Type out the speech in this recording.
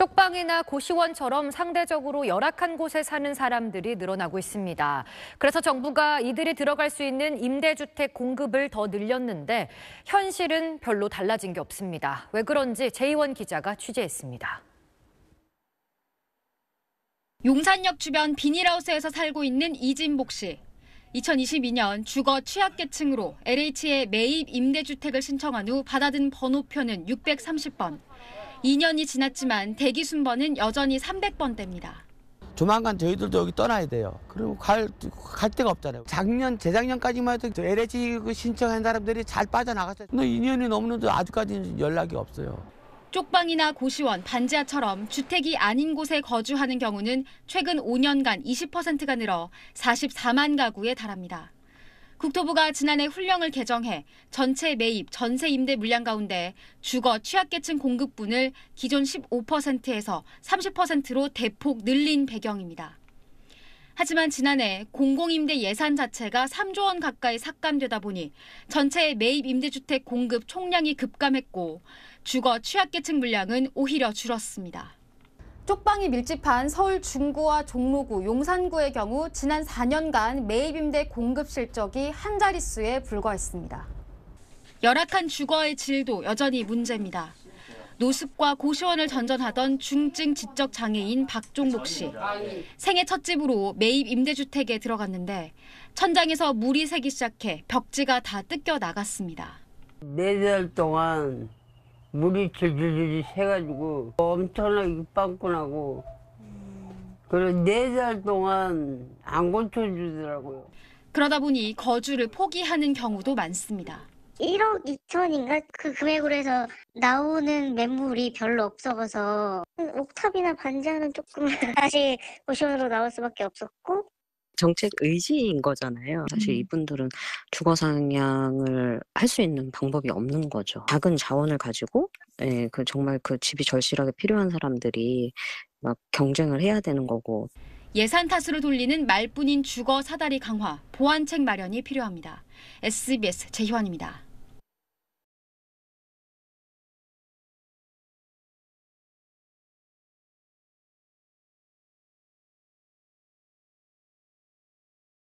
쪽방이나 고시원처럼 상대적으로 열악한 곳에 사는 사람들이 늘어나고 있습니다. 그래서 정부가 이들이 들어갈 수 있는 임대주택 공급을 더 늘렸는데 현실은 별로 달라진 게 없습니다. 왜 그런지 제이원 기자가 취재했습니다. 용산역 주변 비닐하우스에서 살고 있는 이진복 씨. 2022년 주거 취약계층으로 LH에 매입 임대주택을 신청한 후 받아든 번호표는 630번. 2년이 지났지만 대기 순번은 여전히 300번대입니다. 조만간 저희들도 여기 떠나야 돼요. 그리고 갈, 갈 데가 없잖아요. 작년, 재작년까지만 해도 LH 신청한 사람들이 잘 빠져나갔어요. 2년이 넘는데 아직까지 연락이 없어요. 쪽방이나 고시원, 반지하처럼 주택이 아닌 곳에 거주하는 경우는 최근 5년간 20%가 늘어 44만 가구에 달합니다. 국토부가 지난해 훈령을 개정해 전체 매입, 전세 임대 물량 가운데 주거 취약계층 공급분을 기존 15%에서 30%로 대폭 늘린 배경입니다. 하지만 지난해 공공임대 예산 자체가 3조 원 가까이 삭감되다 보니 전체 매입 임대주택 공급 총량이 급감했고 주거 취약계층 물량은 오히려 줄었습니다. 쪽방이 밀집한 서울 중구와 종로구, 용산구의 경우 지난 4년간 매입임대 공급 실적이 한 자릿수에 불과했습니다. 열악한 주거의 질도 여전히 문제입니다. 노습과 고시원을 전전하던 중증 지적 장애인 박종복 씨. 생애 첫 집으로 매입 임대주택에 들어갔는데 천장에서 물이 새기 시작해 벽지가 다 뜯겨 나갔습니다. 4개 동안 물이 질질질 새가지고 엄청나게 빵꾸나고 그래서 네달 동안 안 고쳐주더라고요. 그러다 보니 거주를 포기하는 경우도 많습니다. 1억 2천인가 그 금액으로 해서 나오는 매물이 별로 없어서 옥탑이나 반지하는 조금 다시 오션으로 나올 수밖에 없었고 정책 의지인 거잖아요. 사실 음. 이분들은 주거 상향을 할 수 있는 방법이 없는 거죠. 작은 자원을 가지고 예, 그 정말 그 집이 절실하게 필요한 사람들이 막 경쟁을 해야 되는 거고 예산 탓으로 돌리는 말뿐인 주거 사다리 강화, 보완책 마련이 필요합니다. SBS 제희원입니다.